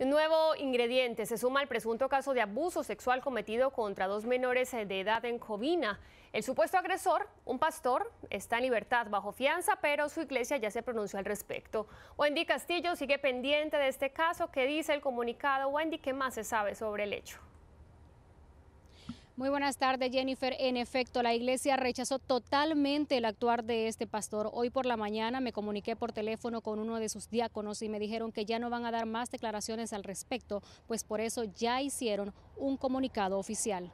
Un nuevo ingrediente se suma al presunto caso de abuso sexual cometido contra dos menores eh, de edad en Covina. El supuesto agresor, un pastor, está en libertad bajo fianza, pero su iglesia ya se pronunció al respecto. Wendy Castillo sigue pendiente de este caso. ¿Qué dice el comunicado? Wendy, ¿qué más se sabe sobre el hecho? Muy buenas tardes, Jennifer. En efecto, la iglesia rechazó totalmente el actuar de este pastor. Hoy por la mañana me comuniqué por teléfono con uno de sus diáconos y me dijeron que ya no van a dar más declaraciones al respecto, pues por eso ya hicieron un comunicado oficial.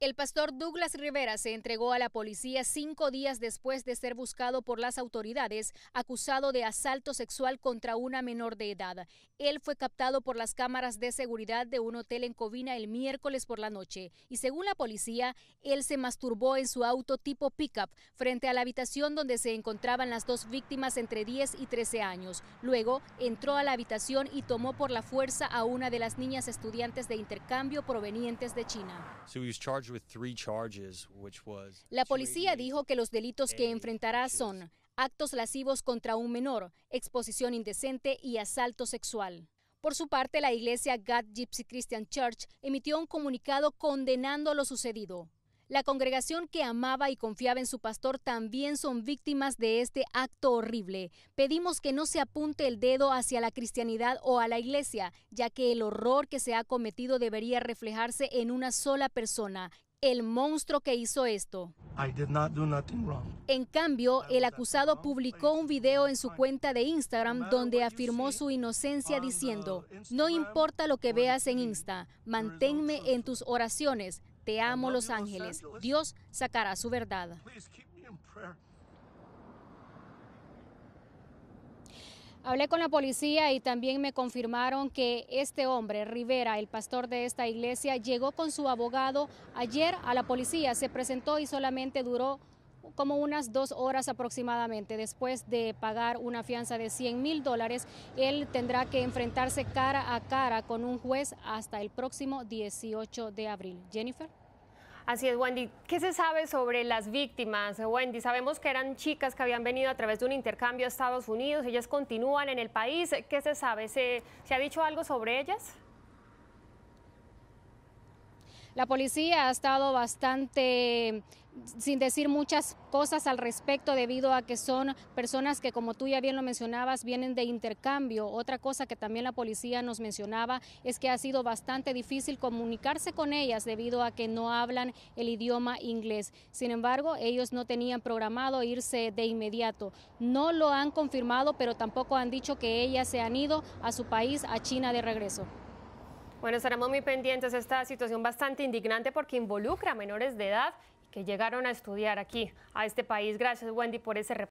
El pastor Douglas Rivera se entregó a la policía cinco días después de ser buscado por las autoridades acusado de asalto sexual contra una menor de edad. Él fue captado por las cámaras de seguridad de un hotel en Covina el miércoles por la noche y según la policía, él se masturbó en su auto tipo pickup frente a la habitación donde se encontraban las dos víctimas entre 10 y 13 años. Luego entró a la habitación y tomó por la fuerza a una de las niñas estudiantes de intercambio provenientes de China. La policía dijo que los delitos que enfrentará son actos lascivos contra un menor, exposición indecente y asalto sexual. Por su parte, la iglesia God Gypsy Christian Church emitió un comunicado condenando lo sucedido. La congregación que amaba y confiaba en su pastor también son víctimas de este acto horrible. Pedimos que no se apunte el dedo hacia la cristianidad o a la iglesia, ya que el horror que se ha cometido debería reflejarse en una sola persona, el monstruo que hizo esto. En cambio, el acusado publicó un video en su cuenta de Instagram donde afirmó su inocencia uh, diciendo, no importa lo que veas en Insta, manténme en tus oraciones, te amo Los Ángeles. Dios sacará su verdad. Hablé con la policía y también me confirmaron que este hombre, Rivera, el pastor de esta iglesia, llegó con su abogado ayer a la policía, se presentó y solamente duró como unas dos horas aproximadamente. Después de pagar una fianza de 100 mil dólares, él tendrá que enfrentarse cara a cara con un juez hasta el próximo 18 de abril. Jennifer. Así es, Wendy. ¿Qué se sabe sobre las víctimas, Wendy? Sabemos que eran chicas que habían venido a través de un intercambio a Estados Unidos. Ellas continúan en el país. ¿Qué se sabe? ¿Se, ¿se ha dicho algo sobre ellas? La policía ha estado bastante sin decir muchas cosas al respecto debido a que son personas que como tú ya bien lo mencionabas vienen de intercambio. Otra cosa que también la policía nos mencionaba es que ha sido bastante difícil comunicarse con ellas debido a que no hablan el idioma inglés. Sin embargo, ellos no tenían programado irse de inmediato. No lo han confirmado, pero tampoco han dicho que ellas se han ido a su país, a China de regreso. Bueno, estaremos muy pendientes de esta situación bastante indignante porque involucra a menores de edad que llegaron a estudiar aquí, a este país. Gracias, Wendy, por ese reporte.